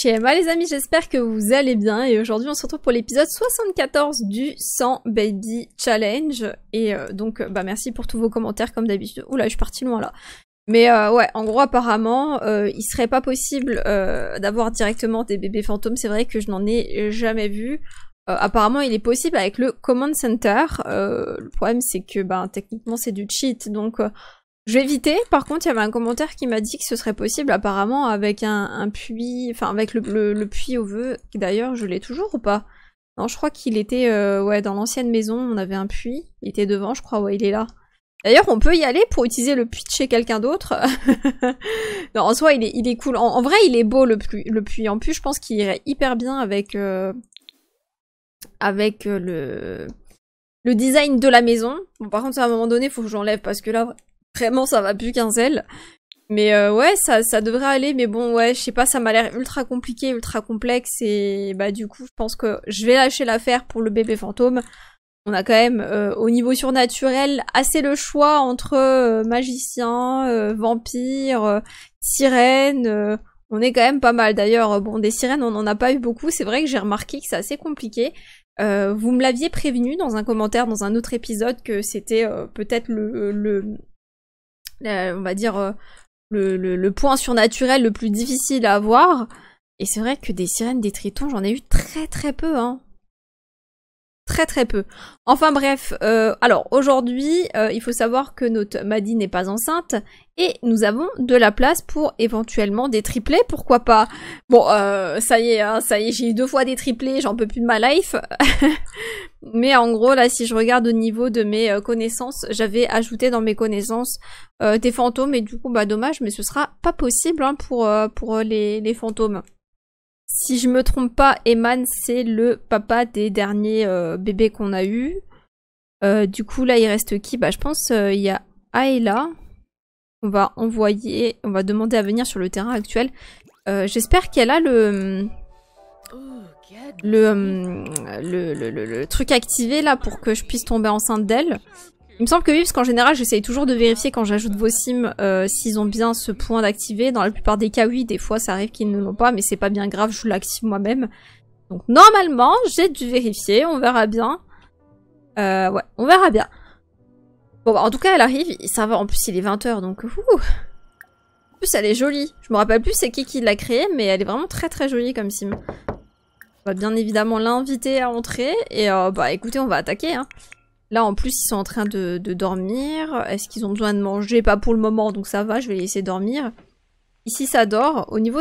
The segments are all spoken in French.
Shema les amis, j'espère que vous allez bien et aujourd'hui on se retrouve pour l'épisode 74 du 100 Baby Challenge et euh, donc euh, bah merci pour tous vos commentaires comme d'habitude. Oula, je suis partie loin là. Mais euh, ouais, en gros apparemment, il serait pas possible d'avoir directement des bébés fantômes, c'est vrai que je n'en ai jamais vu. apparemment, il est possible avec le Command Center. le problème c'est que bah techniquement c'est du cheat donc je vais éviter. Par contre, il y avait un commentaire qui m'a dit que ce serait possible apparemment avec un, puits, enfin avec le, le, puits au vœu. D'ailleurs, je l'ai toujours ou pas Non, je crois qu'il était euh, ouais dans l'ancienne maison. On avait un puits. Il était devant, je crois. Ouais, il est là. D'ailleurs, on peut y aller pour utiliser le puits de chez quelqu'un d'autre. non, en soi, il est, il est cool. En, vrai, il est beau le puits. Le puits. En plus, je pense qu'il irait hyper bien avec euh, avec euh, le le design de la maison. Bon, par contre, à un moment donné, il faut que j'enlève parce que là, Vraiment, ça va plus qu'un zèle. Mais euh, ouais, ça, ça devrait aller, mais bon, ouais, je sais pas, ça m'a l'air ultra compliqué, ultra complexe, et bah du coup, je pense que je vais lâcher l'affaire pour le bébé fantôme. On a quand même, euh, au niveau surnaturel, assez le choix entre euh, magicien, vampire, sirène. on est quand même pas mal. D'ailleurs, bon, des sirènes, on n'en a pas eu beaucoup. C'est vrai que j'ai remarqué que c'est assez compliqué. vous me l'aviez prévenu dans un commentaire, dans un autre épisode, que c'était peut-être le euh, on va dire, euh, le, le, point surnaturel le plus difficile à avoir. Et c'est vrai que des sirènes, des tritons, j'en ai eu très très peu. Hein. Très très peu. Enfin bref, euh, alors aujourd'hui, euh, il faut savoir que notre Maddy n'est pas enceinte et nous avons de la place pour éventuellement des triplés, pourquoi pas. Bon, euh, ça y est, hein, ça y est, j'ai eu deux fois des triplés, j'en peux plus de ma life. Mais en gros, là, si je regarde au niveau de mes connaissances, j'avais ajouté dans mes connaissances des fantômes et du coup, bah dommage, mais ce sera pas possible hein, pour, pour les, les fantômes si je me trompe pas, Eman, c'est le papa des derniers euh, bébés qu'on a eus. Euh, du coup, là, il reste qui Bah, je pense euh, il y a Aela. On va envoyer, on va demander à venir sur le terrain actuel. J'espère qu'elle a le le, le, truc activé là pour que je puisse tomber enceinte d'elle. Il me semble que oui, parce qu'en général, j'essaye toujours de vérifier quand j'ajoute vos sims euh, s'ils ont bien ce point d'activer. Dans la plupart des cas, oui, des fois, ça arrive qu'ils ne l'ont pas, mais c'est pas bien grave, je l'active moi-même. Donc normalement, j'ai dû vérifier, on verra bien. Euh, ouais, on verra bien. Bon, bah, en tout cas, elle arrive, ça va, en plus, il est 20h, donc... En plus, elle est jolie. Je me rappelle plus c'est qui qui l'a créée, mais elle est vraiment très très jolie comme sim. On va bien évidemment l'inviter à entrer, et euh, bah écoutez, on va attaquer, hein. Là, en plus, ils sont en train de, dormir. Est-ce qu'ils ont besoin de manger Pas pour le moment, donc ça va, je vais les laisser dormir. Ici, ça dort. Au niveau...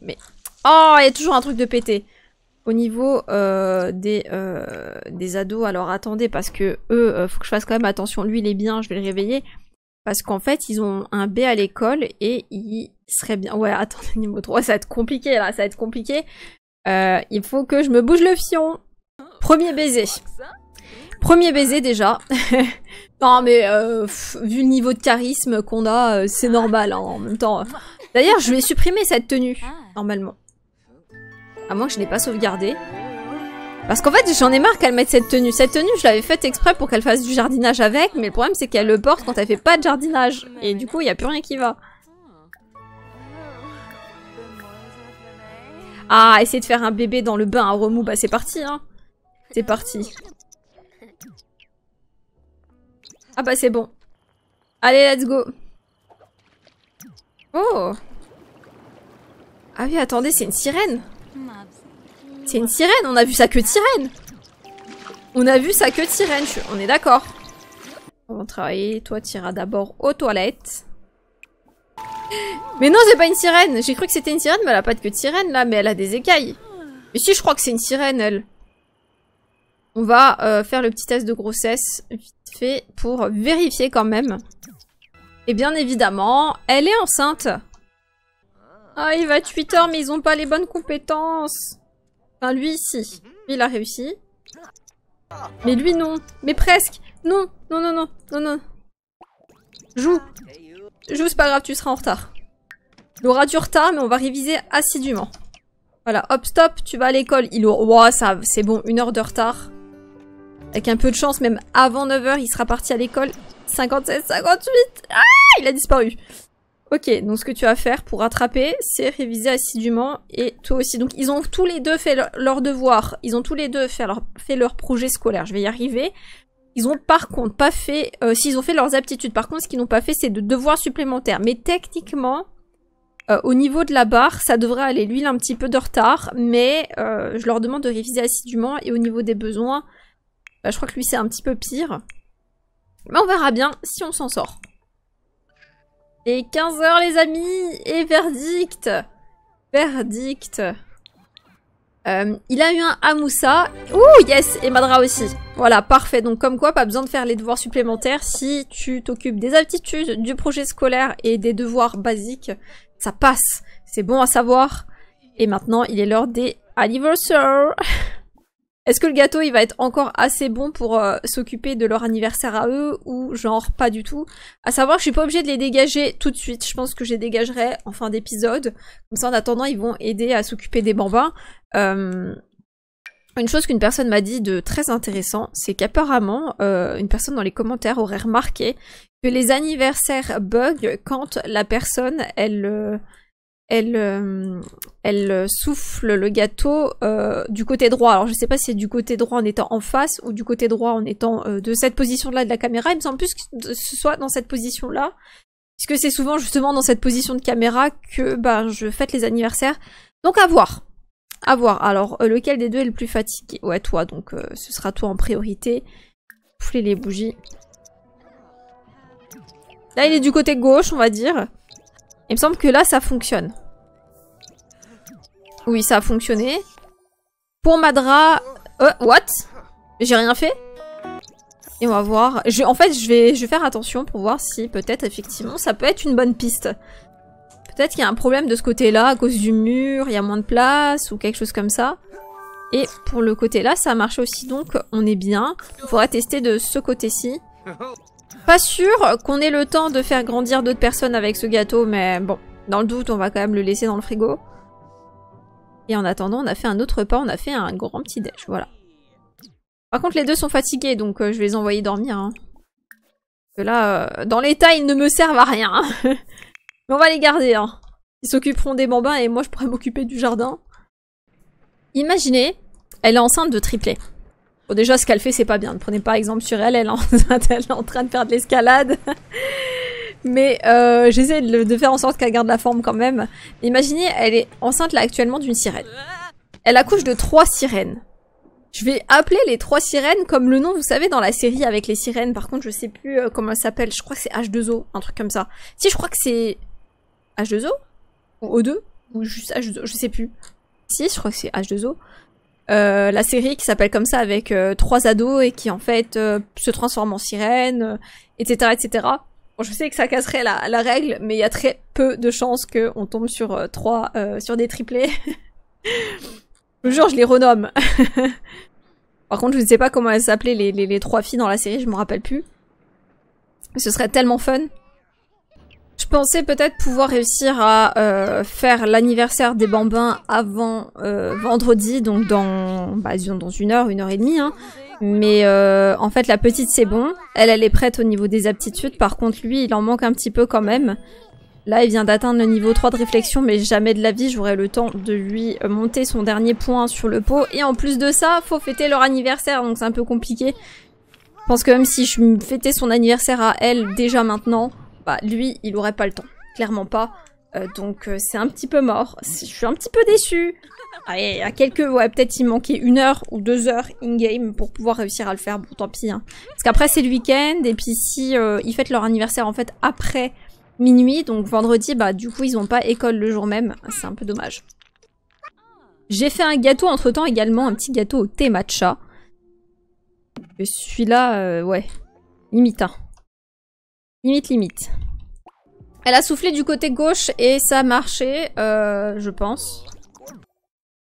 Mais... Oh, il y a toujours un truc de pété. Au niveau euh, des, euh, des ados, alors attendez, parce que eux, euh, faut que je fasse quand même attention. Lui, il est bien, je vais le réveiller. Parce qu'en fait, ils ont un B à l'école et il serait bien... Ouais, attendez, niveau 3, ça va être compliqué, là, ça va être compliqué. il faut que je me bouge le fion. Premier baiser. Hein Premier baiser déjà. non mais euh, vu le niveau de charisme qu'on a, euh, c'est normal hein, en même temps. D'ailleurs, je vais supprimer cette tenue, normalement. À ah, moins que je n'ai pas sauvegardé. Parce qu'en fait, j'en ai marre qu'elle mette cette tenue. Cette tenue, je l'avais faite exprès pour qu'elle fasse du jardinage avec, mais le problème c'est qu'elle le porte quand elle fait pas de jardinage. Et du coup, il n'y a plus rien qui va. Ah, essayer de faire un bébé dans le bain à remous, bah c'est parti hein. C'est parti. Ah bah c'est bon. Allez, let's go. Oh Ah oui, attendez, c'est une sirène. C'est une sirène, on a vu sa queue de sirène. On a vu sa queue de sirène, on est d'accord. On va travailler, toi t'iras d'abord aux toilettes. Mais non, c'est pas une sirène J'ai cru que c'était une sirène, mais elle a pas de queue de sirène, là, mais elle a des écailles. Mais si, je crois que c'est une sirène, elle. On va euh, faire le petit test de grossesse vite fait pour vérifier quand même. Et bien évidemment, elle est enceinte. Ah, il va 8 heures, mais ils ont pas les bonnes compétences. Enfin, lui, ici. il a réussi. Mais lui, non. Mais presque. Non, non, non, non, non, non. Joue. Joue, c'est pas grave, tu seras en retard. Il aura du retard, mais on va réviser assidûment. Voilà, hop, stop, tu vas à l'école. Il aura... ça, c'est bon, une heure de retard. Avec un peu de chance, même avant 9h, il sera parti à l'école. 57, 58 Ah Il a disparu Ok, donc ce que tu vas faire pour rattraper, c'est réviser assidûment et toi aussi. Donc ils ont tous les deux fait leur, devoir, ils ont tous les deux fait leur, projet scolaire, je vais y arriver. Ils ont par contre pas fait, euh, s'ils ont fait leurs aptitudes, par contre ce qu'ils n'ont pas fait c'est de devoirs supplémentaires. Mais techniquement, euh, au niveau de la barre, ça devrait aller. Lui un petit peu de retard, mais euh, je leur demande de réviser assidûment et au niveau des besoins, bah, je crois que lui, c'est un petit peu pire. Mais bah, on verra bien si on s'en sort. Et 15h, les amis Et verdict Verdict euh, il a eu un Amoussa. Ouh, yes Et Madra aussi. Voilà, parfait. Donc comme quoi, pas besoin de faire les devoirs supplémentaires. Si tu t'occupes des aptitudes, du projet scolaire et des devoirs basiques, ça passe. C'est bon à savoir. Et maintenant, il est l'heure des anniversaires Est-ce que le gâteau il va être encore assez bon pour euh, s'occuper de leur anniversaire à eux ou genre pas du tout À savoir, je suis pas obligée de les dégager tout de suite. Je pense que je les dégagerai en fin d'épisode. Comme ça, en attendant, ils vont aider à s'occuper des bambins. Euh, une chose qu'une personne m'a dit de très intéressant, c'est qu'apparemment, euh, une personne dans les commentaires aurait remarqué que les anniversaires bug quand la personne, elle, elle, euh, euh, souffle le gâteau euh, du côté droit. Alors je sais pas si c'est du côté droit en étant en face ou du côté droit en étant de cette position-là de la caméra. Il me semble plus que ce soit dans cette position-là. Puisque c'est souvent justement dans cette position de caméra que ben, je fête les anniversaires. Donc à voir. À voir. Alors lequel des deux est le plus fatigué Ouais, toi. Donc ce sera toi en priorité. Fouler les bougies. Là, il est du côté gauche, on va dire. Il me semble que là, ça fonctionne. Oui, ça a fonctionné. Pour Madra... Euh, what J'ai rien fait Et on va voir. en fait, je vais, je vais faire attention pour voir si peut-être, effectivement, ça peut être une bonne piste. Peut-être qu'il y a un problème de ce côté-là, à cause du mur, il y a moins de place, ou quelque chose comme ça. Et pour le côté-là, ça marche aussi, donc on est bien. Il faudra tester de ce côté-ci. Pas sûr qu'on ait le temps de faire grandir d'autres personnes avec ce gâteau, mais bon, dans le doute, on va quand même le laisser dans le frigo. Et en attendant, on a fait un autre pas, on a fait un grand petit déj, voilà. Par contre, les deux sont fatigués, donc euh, je vais les envoyer dormir. Hein. Parce que là, euh, dans l'état, ils ne me servent à rien. mais on va les garder. Hein. Ils s'occuperont des bambins et moi, je pourrais m'occuper du jardin. Imaginez, elle est enceinte de triplet déjà, ce qu'elle fait, c'est pas bien. Ne prenez pas exemple sur elle. Elle est en, train de faire de l'escalade. Mais euh, j'essaie de, faire en sorte qu'elle garde la forme quand même. Imaginez, elle est enceinte là actuellement d'une sirène. Elle accouche de trois sirènes. Je vais appeler les trois sirènes comme le nom, vous savez, dans la série avec les sirènes. Par contre, je sais plus euh, comment elle s'appelle. Je crois que c'est H2O, un truc comme ça. Si, je crois que c'est H2O Ou O2 Ou juste H2O, je sais plus. Si, je crois que c'est H2O. Euh, la série qui s'appelle comme ça avec euh, trois ados et qui en fait euh, se transforme en sirène, etc., etc. Bon, je sais que ça casserait la, règle, mais il y a très peu de chances qu'on tombe sur trois, sur des triplés. je jure, je les renomme. Par contre, je ne sais pas comment elles s'appelaient les, les trois filles dans la série, je me rappelle plus. Ce serait tellement fun. Je pensais peut-être pouvoir réussir à euh, faire l'anniversaire des bambins avant euh, vendredi, donc dans, bah, dans une heure, une heure et demie. Hein. Mais euh, en fait, la petite, c'est bon. Elle, elle est prête au niveau des aptitudes. Par contre, lui, il en manque un petit peu quand même. Là, il vient d'atteindre le niveau 3 de réflexion, mais jamais de la vie, j'aurai le temps de lui monter son dernier point sur le pot. Et en plus de ça, faut fêter leur anniversaire, donc c'est un peu compliqué. Je pense que même si je fêtais son anniversaire à elle déjà maintenant, lui, il aurait pas le temps. Clairement pas. Euh, donc euh, c'est un petit peu mort. Je suis un petit peu déçue. et à quelques... Ouais, peut-être il manquait une heure ou deux heures in-game pour pouvoir réussir à le faire. Bon, tant pis. Hein. Parce qu'après, c'est le week-end. Et puis si euh, ils fêtent leur anniversaire, en fait, après minuit, donc vendredi, bah du coup, ils ont pas école le jour même. C'est un peu dommage. J'ai fait un gâteau entre-temps également, un petit gâteau au thé matcha. Celui-là, ouais, imita hein. Limite, limite. Elle a soufflé du côté gauche et ça a marché, euh, je pense.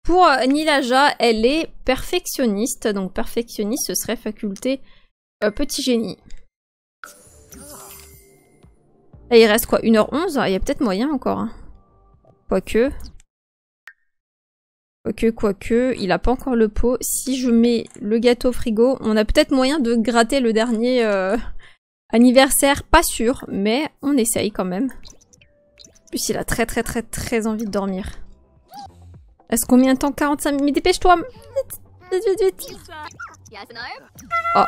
Pour euh, Nilaja, elle est perfectionniste. Donc perfectionniste, ce serait faculté euh, petit génie. il reste quoi 1h11 ah, Il y a peut-être moyen encore. Hein. Quoique. Quoique, quoique, il n'a pas encore le pot. Si je mets le gâteau frigo, on a peut-être moyen de gratter le dernier... Anniversaire, pas sûr, mais on essaye quand même. Puis plus, il a très très très très envie de dormir. Est-ce combien de temps 45 minutes Mais dépêche-toi Vite, vite, vite Oh,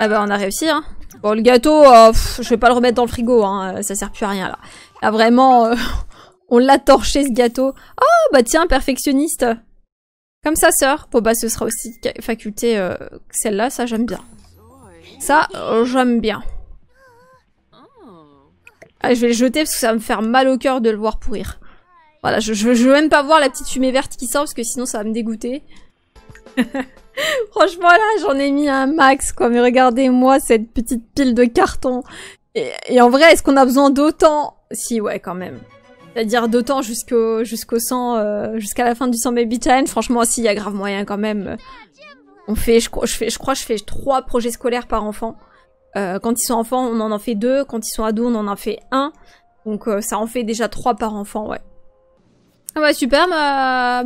ah bah on a réussi, hein. Bon, le gâteau, euh, je vais pas le remettre dans le frigo, hein. Euh, ça sert plus à rien, là. Là, ah, vraiment, euh, on l'a torché, ce gâteau. Oh, bah tiens, perfectionniste Comme ça, sœur. Bon, bah ce sera aussi faculté, euh, celle-là, ça, j'aime bien. Ça, j'aime bien. Ah, je vais le jeter parce que ça va me faire mal au cœur de le voir pourrir. Voilà, je, je, veux même pas voir la petite fumée verte qui sort parce que sinon ça va me dégoûter. Franchement là, j'en ai mis un max quoi, mais regardez-moi cette petite pile de carton. Et, en vrai, est-ce qu'on a besoin d'autant Si, ouais, quand même. C'est-à-dire d'autant jusqu'au jusqu'au 100, euh, jusqu'à la fin du 100 Baby Challenge. Franchement, si, il y a grave moyen quand même. Euh, on fait, je, je, fais, je crois, je fais trois projets scolaires par enfant. Euh, quand ils sont enfants, on en en fait deux. Quand ils sont ados, on en en fait un. Donc euh, ça en fait déjà trois par enfant, ouais. Ah bah, super,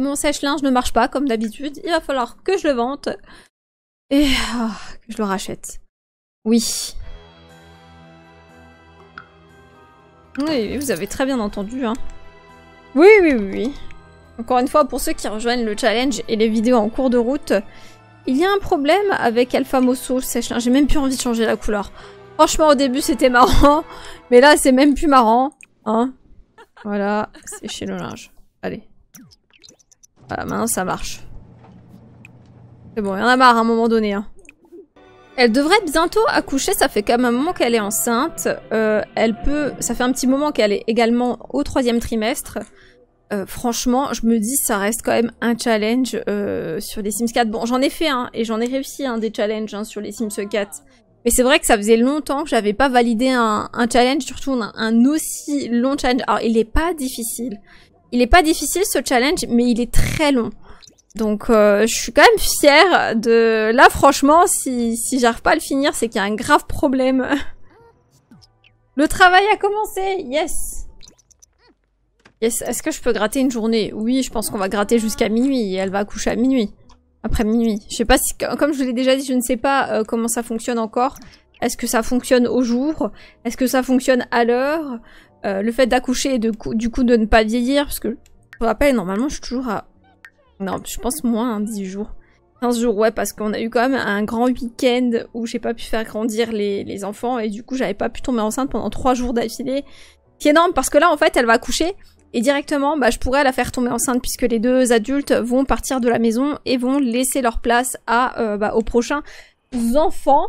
mon sèche-linge ne marche pas comme d'habitude. Il va falloir que je le vente. Et ah, que je le rachète. Oui. Oui, vous avez très bien entendu. Hein. Oui, oui, oui. Encore une fois, pour ceux qui rejoignent le challenge et les vidéos en cours de route, il y a un problème avec Alpha Mosso sèche J'ai même plus envie de changer la couleur. Franchement, au début, c'était marrant. Mais là, c'est même plus marrant. Hein Voilà, sécher le linge. Allez. Voilà, maintenant, ça marche. C'est bon, il y en a marre à un moment donné. Hein. Elle devrait bientôt accoucher, ça fait quand même un moment qu'elle est enceinte. Euh, elle peut... Ça fait un petit moment qu'elle est également au troisième trimestre. Euh, franchement, je me dis, ça reste quand même un challenge euh, sur les Sims 4. Bon, j'en ai fait un, hein, et j'en ai réussi un hein, des challenges hein, sur les Sims 4. Mais c'est vrai que ça faisait longtemps que j'avais pas validé un, challenge, surtout un, un, aussi long challenge. Alors, il est pas difficile. Il est pas difficile ce challenge, mais il est très long. Donc, euh, je suis quand même fière de... Là, franchement, si, si j'arrive pas à le finir, c'est qu'il y a un grave problème. le travail a commencé Yes est-ce que je peux gratter une journée Oui, je pense qu'on va gratter jusqu'à minuit et elle va accoucher à minuit. Après minuit. Je sais pas si, comme je vous l'ai déjà dit, je ne sais pas euh, comment ça fonctionne encore. Est-ce que ça fonctionne au jour Est-ce que ça fonctionne à l'heure euh, Le fait d'accoucher et du coup de ne pas vieillir, parce que je vous rappelle, normalement je suis toujours à... Non, je pense moins 10 hein, jours. 15 jours, ouais, parce qu'on a eu quand même un grand week-end où j'ai pas pu faire grandir les, les enfants et du coup j'avais pas pu tomber enceinte pendant 3 jours d'affilée. C'est énorme parce que là en fait elle va accoucher et directement, bah, je pourrais la faire tomber enceinte puisque les deux adultes vont partir de la maison et vont laisser leur place à, euh, bah, aux prochains enfants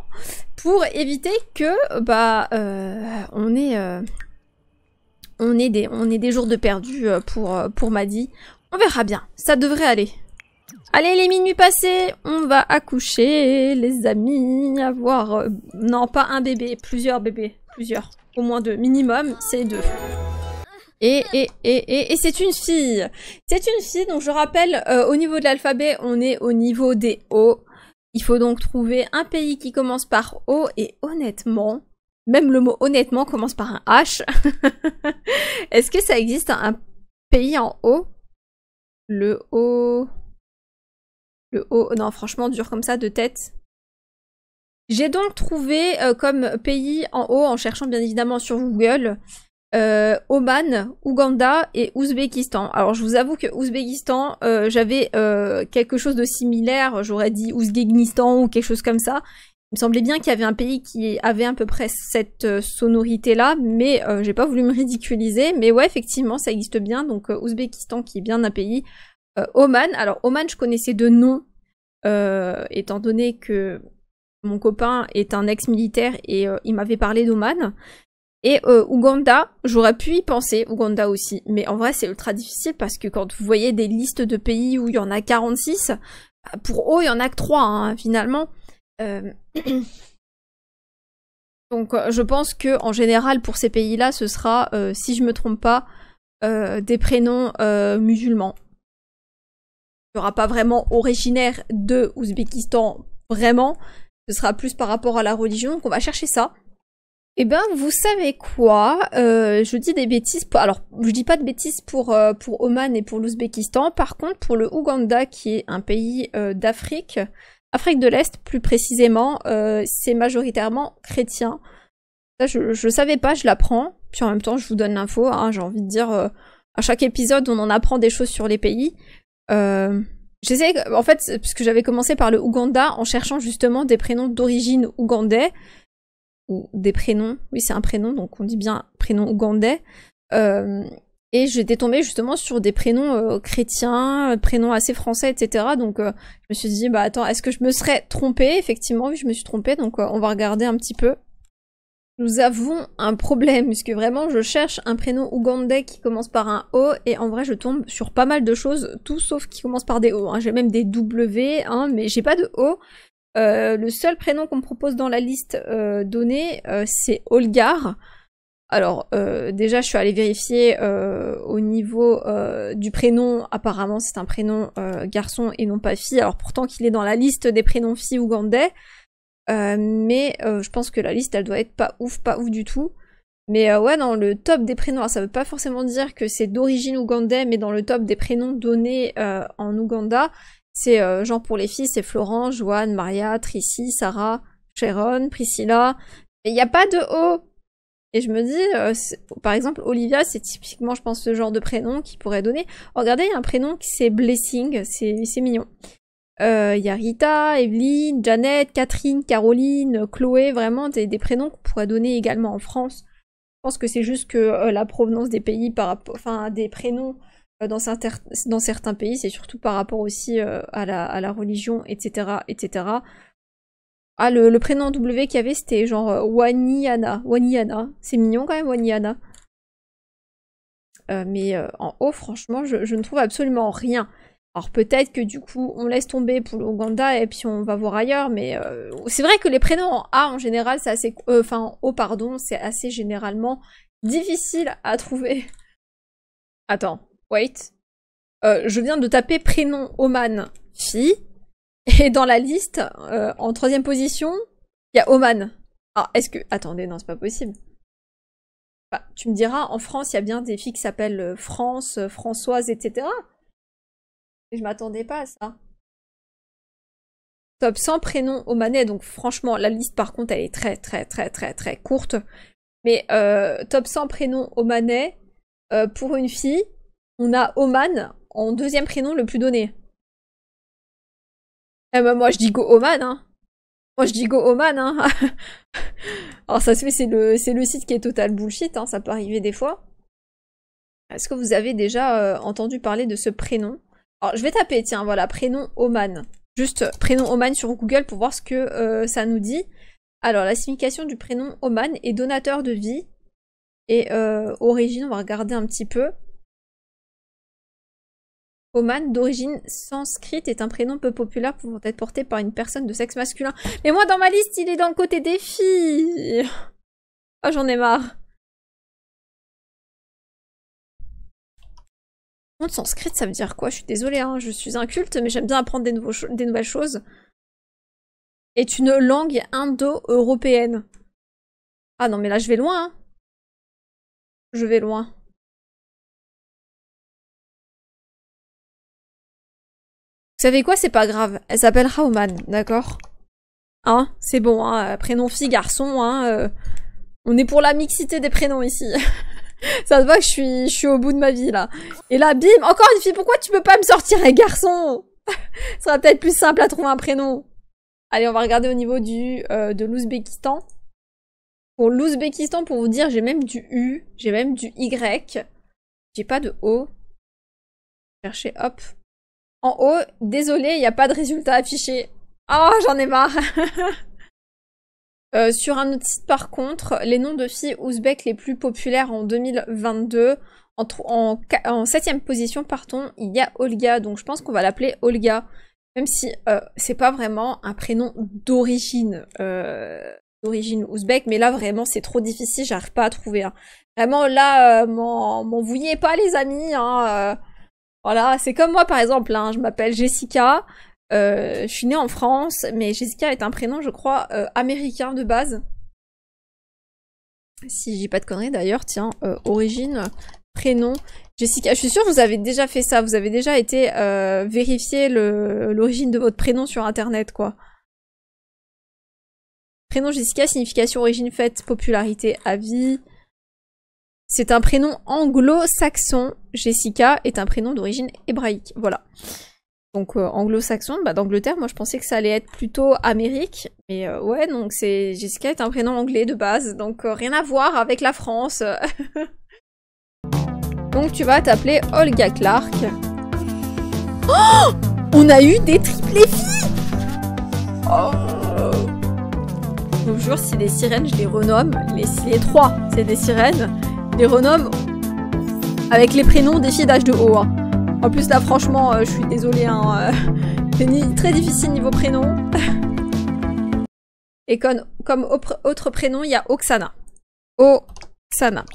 pour éviter que bah euh, on ait euh, on est des on des jours de perdu pour pour Maddy. On verra bien, ça devrait aller. Allez, les minuit passés, on va accoucher, les amis, avoir... non, pas un bébé, plusieurs bébés, plusieurs. Au moins deux, minimum, c'est deux. Et, et, et, c'est une fille. C'est une fille, donc je rappelle, euh, au niveau de l'alphabet, on est au niveau des O. Il faut donc trouver un pays qui commence par O et honnêtement, même le mot honnêtement commence par un H. Est-ce que ça existe un pays en O Le O. Le O. Non, franchement, dur comme ça de tête. J'ai donc trouvé euh, comme pays en haut en cherchant bien évidemment sur Google euh, Oman, Ouganda et Ouzbékistan. Alors je vous avoue que Ouzbékistan, euh, j'avais euh, quelque chose de similaire, j'aurais dit Ouzbékistan ou quelque chose comme ça. Il me semblait bien qu'il y avait un pays qui avait à peu près cette sonorité-là, mais j'ai pas voulu me ridiculiser. Mais ouais, effectivement, ça existe bien. Donc Ouzbékistan qui est bien un pays. Oman, alors Oman, je connaissais de nom, étant donné que mon copain est un ex-militaire et il m'avait parlé d'Oman. Et euh, Ouganda, j'aurais pu y penser, Ouganda aussi, mais en vrai c'est ultra difficile parce que quand vous voyez des listes de pays où il y en a 46, ah, pour eux il y en a que 3 hein, finalement. Euh, donc euh, je pense que en général pour ces pays-là ce sera, si je me trompe pas, des prénoms musulmans. Il n'y aura pas vraiment originaire de Ouzbékistan vraiment, ce sera plus par rapport à la religion, qu'on va chercher ça. Eh ben, vous savez quoi euh, Je dis des bêtises. Alors, je dis pas de bêtises pour euh, pour Oman et pour l'Ouzbékistan. Par contre, pour le Ouganda, qui est un pays euh, d'Afrique, Afrique de l'Est plus précisément, c'est majoritairement chrétien. je je savais pas, je l'apprends. Puis en même temps, je vous donne l'info. Hein, j'ai envie de dire, à chaque épisode, on en apprend des choses sur les pays. Euh, J'essayais, en fait, puisque j'avais commencé par le Ouganda en cherchant justement des prénoms d'origine ougandais ou des prénoms. Oui, c'est un prénom, donc on dit bien prénom ougandais. Euh, et j'étais tombée justement sur des prénoms euh, chrétiens, euh, prénoms assez français, etc. Donc je me suis dit, bah attends, est-ce que je me serais trompée Effectivement, oui, je me suis trompée, donc on va regarder un petit peu. Nous avons un problème, puisque vraiment je cherche un prénom ougandais qui commence par un O, et en vrai je tombe sur pas mal de choses, tout sauf qui commence par des O. Hein. J'ai même des W, hein, mais j'ai pas de O. Euh, le seul prénom qu'on me propose dans la liste euh, donnée, euh, c'est Olgar. Alors déjà, je suis allée vérifier au niveau du prénom. Apparemment, c'est un prénom garçon et non pas fille. Alors pourtant qu'il est dans la liste des prénoms filles ougandais. mais je pense que la liste, elle doit être pas ouf, pas ouf du tout. Mais ouais, dans le top des prénoms, alors, ça veut pas forcément dire que c'est d'origine ougandaise. mais dans le top des prénoms donnés en Ouganda, c'est euh, genre Jean pour les filles, c'est Florent, Joanne, Maria, Tricy Sarah, Sharon, Priscilla. Mais il n'y a pas de O. Et je me dis, euh, par exemple, Olivia, c'est typiquement, je pense, ce genre de prénom qui pourrait donner. Oh, regardez, il y a un prénom qui c'est Blessing, c'est mignon. Euh, il y a Rita, Evelyne, Janet, Catherine, Caroline, Chloé, vraiment des, des prénoms qu'on pourrait donner également en France. Je pense que c'est juste que la provenance des pays par rapport, enfin des prénoms euh, dans, certains pays, c'est surtout par rapport aussi euh, à la, à, la, religion, etc. etc. Ah, le, prénom W qu'il y avait, c'était genre euh, Waniana. C'est mignon quand même, Waniana. mais en haut, franchement, je, ne trouve absolument rien. Alors peut-être que du coup, on laisse tomber pour l'Ouganda et puis on va voir ailleurs, mais c'est vrai que les prénoms en A en général, c'est assez... Enfin, en pardon, c'est assez généralement difficile à trouver. Attends, wait, euh, je viens de taper prénom Oman fille, et dans la liste, euh, en troisième position, il y a Oman. Ah est-ce que... Attendez, non, c'est pas possible. Bah, tu me diras, en France, il y a bien des filles qui s'appellent euh, France, Françoise, etc. Et je m'attendais pas à ça. Top 100 prénoms omanais, donc franchement, la liste, par contre, elle est très, très, très, très, très courte. Mais top 100 prénoms omanais, pour une fille, on a Oman en deuxième prénom le plus donné. Eh ben moi je dis Go Oman, hein. Moi je dis Go Oman, hein. Alors ça se fait, c'est le, site qui est total bullshit, hein. ça peut arriver des fois. Est-ce que vous avez déjà euh, entendu parler de ce prénom Alors je vais taper, tiens, voilà, prénom Oman. Juste euh, prénom Oman sur Google pour voir ce que euh, ça nous dit. Alors la signification du prénom Oman est donateur de vie. Et origine, on va regarder un petit peu. Oman, d'origine sanscrite, est un prénom peu populaire pouvant être porté par une personne de sexe masculin. Mais moi, dans ma liste, il est dans le côté des filles Oh, j'en ai marre sanscrite, ça veut dire quoi Je suis désolée, hein, je suis un culte, mais j'aime bien apprendre des, nouvelles choses. Est une langue indo-européenne. Ah non, mais là, je vais loin hein. Je vais loin. savez quoi, c'est pas grave. Elle s'appelle Rauman, d'accord Hein C'est bon, hein euh, prénom fille, garçon, hein euh, On est pour la mixité des prénoms ici. Ça se voit que je suis, je suis au bout de ma vie, là. Et là, bim, encore une fille, pourquoi tu peux pas me sortir un garçon Ce sera peut-être plus simple à trouver un prénom. Allez, on va regarder au niveau du euh, de l'Ouzbékistan. Pour l'Ouzbékistan, pour vous dire, j'ai même du U, j'ai même du Y. J'ai pas de O. chercher, hop, en haut, désolé, il n'y a pas de résultat affiché. Oh, j'en ai marre euh, Sur un autre site, par contre, les noms de filles ouzbek les plus populaires en 2022, en, en, 7 position, pardon, il y a Olga, donc je pense qu'on va l'appeler Olga. Même si euh, c'est pas vraiment un prénom d'origine euh, d'origine ouzbek, mais là vraiment c'est trop difficile, j'arrive pas à trouver. Hein. Vraiment là, m'en vouillez pas les amis, hein, voilà, c'est comme moi par exemple, hein, je m'appelle Jessica, euh, je suis née en France, mais Jessica est un prénom, je crois, euh, américain de base. Si j'ai pas de conneries d'ailleurs, tiens, euh, origine, prénom. Jessica, je suis sûre que vous avez déjà fait ça, vous avez déjà été vérifier l'origine de votre prénom sur internet, quoi. Prénom Jessica, signification, origine, fête, popularité, avis. C'est un prénom anglo-saxon Jessica est un prénom d'origine hébraïque. Voilà. Donc euh, anglo-saxon, bah, d'Angleterre, moi je pensais que ça allait être plutôt Amérique, mais euh, ouais, donc c'est Jessica est un prénom anglais de base, donc euh, rien à voir avec la France. donc tu vas t'appeler Olga Clark. Oh On a eu des triplés filles oh jure, si les sirènes, je les renomme les, les trois, c'est des sirènes, je les renomme avec les prénoms des filles d'âge de haut. Hein. En plus là franchement euh, je suis désolée, c'est hein, euh, très difficile niveau prénom. Et comme, autre prénom il y a Oksana. Oksana.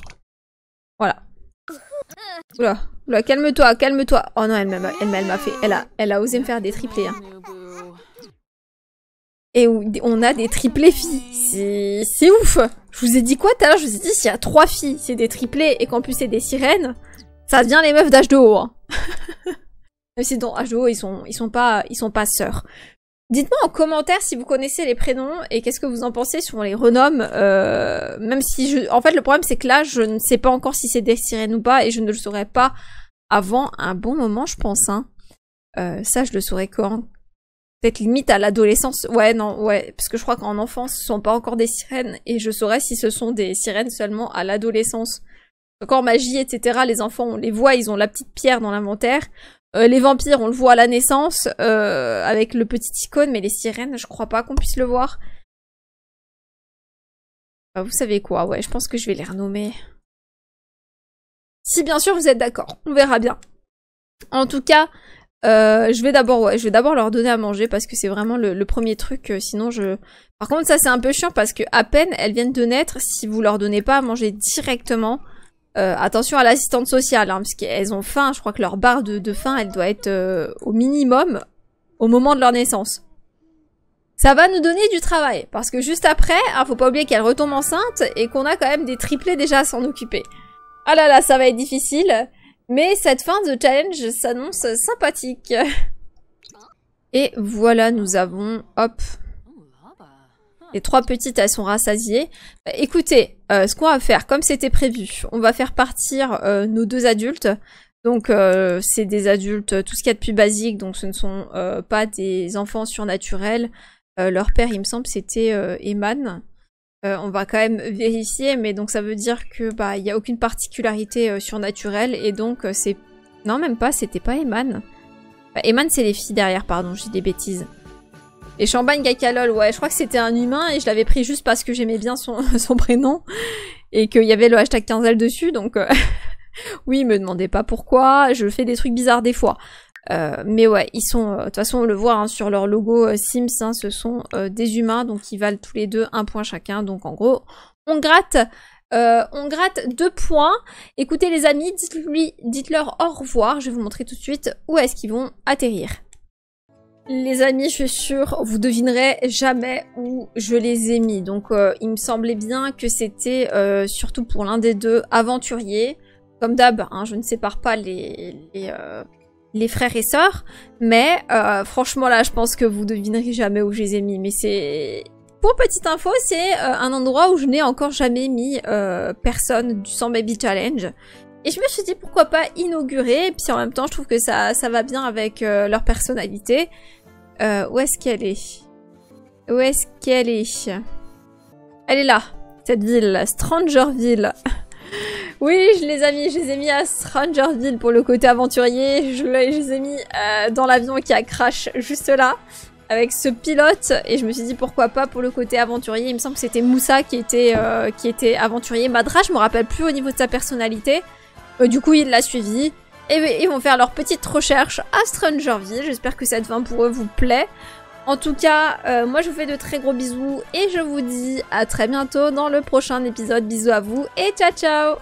Voilà. Oula, calme-toi, calme-toi. Oh non elle m'a fait, elle a, osé me faire des triplés. Hein. Et on a des triplés filles. C'est ouf Je vous ai dit quoi tout à l'heure Je vous ai dit s'il y a trois filles, c'est des triplés et qu'en plus c'est des sirènes. Ça devient les meufs d'âge 2 haut. Hein. Même dans ils sont, ils sont pas, ils sont pas sœurs. Dites-moi en commentaire si vous connaissez les prénoms et qu'est-ce que vous en pensez sur les renoms. Euh, même si je, en fait, le problème c'est que là, je ne sais pas encore si c'est des sirènes ou pas et je ne le saurais pas avant un bon moment, je pense. Hein. Euh, ça, je le saurai quand Peut-être limite à l'adolescence. Ouais, non, ouais, parce que je crois qu'en enfance, ce sont pas encore des sirènes et je saurais si ce sont des sirènes seulement à l'adolescence. Encore magie, etc., les enfants, on les voit, ils ont la petite pierre dans l'inventaire. Euh, les vampires, on le voit à la naissance, euh, avec le petit icône, mais les sirènes, je crois pas qu'on puisse le voir. Ah, vous savez quoi, ouais, je pense que je vais les renommer. Si bien sûr vous êtes d'accord, on verra bien. En tout cas, euh, je vais d'abord leur donner à manger parce que c'est vraiment le, premier truc. sinon je. Par contre ça c'est un peu chiant parce que à peine elles viennent de naître, si vous leur donnez pas à manger directement, euh, attention à l'assistante sociale, hein, parce qu'elles ont faim. Je crois que leur barre de, faim, elle doit être euh, au minimum au moment de leur naissance. Ça va nous donner du travail, parce que juste après, ne hein, faut pas oublier qu'elle retombe enceinte et qu'on a quand même des triplés déjà à s'en occuper. Ah là là, ça va être difficile, mais cette fin de challenge s'annonce sympathique. Et voilà, nous avons, hop, les trois petites, elles sont rassasiées. Bah, écoutez, euh, ce qu'on va faire, comme c'était prévu, on va faire partir euh, nos deux adultes. Donc euh, c'est des adultes, tout ce qu'il y a de plus basique, donc ce ne sont pas des enfants surnaturels. leur père, il me semble, c'était Eman. on va quand même vérifier, mais donc ça veut dire que bah il n'y a aucune particularité surnaturelle et donc c'est non même pas, c'était pas Eman. Bah, Eman c'est les filles derrière, pardon, j'ai des bêtises. Et Champagne Gakalol, ouais, je crois que c'était un humain et je l'avais pris juste parce que j'aimais bien son, prénom et qu'il y avait le hashtag 15 dessus, donc euh, oui, me demandez pas pourquoi, je fais des trucs bizarres des fois. Euh, mais ouais, ils sont, euh, de toute façon on le voit hein, sur leur logo Sims, hein, ce sont des humains, donc ils valent tous les deux un point chacun, donc en gros, on gratte on gratte deux points. Écoutez les amis, dites-lui, dites-leur au revoir. Je vais vous montrer tout de suite où est-ce qu'ils vont atterrir. Les amis, je suis sûre, vous devinerez jamais où je les ai mis. Donc, euh, il me semblait bien que c'était euh, surtout pour l'un des deux aventuriers. Comme d'hab, hein, je ne sépare pas les, les, euh, frères et sœurs. Mais franchement, là, je pense que vous devinerez jamais où je les ai mis. Mais c'est... Pour petite info, c'est un endroit où je n'ai encore jamais mis personne du 100 Baby Challenge. Et je me suis dit pourquoi pas inaugurer, et puis en même temps je trouve que ça, ça va bien avec leur personnalité. Euh, où est-ce qu'elle est Où est-ce qu'elle est, Elle est là, cette ville, Strangerville. oui, je les ai mis, je les ai mis à Strangerville pour le côté aventurier. Je, les ai mis euh, dans l'avion qui a crash juste là avec ce pilote et je me suis dit pourquoi pas pour le côté aventurier. Il me semble que c'était Moussa qui était, euh, qui était aventurier. Madra, je me rappelle plus au niveau de sa personnalité. du coup, il l'a suivi et, ils vont faire leur petite recherche à Strangerville. J'espère que cette fin pour eux vous plaît. En tout cas, euh, moi je vous fais de très gros bisous et je vous dis à très bientôt dans le prochain épisode. Bisous à vous et ciao ciao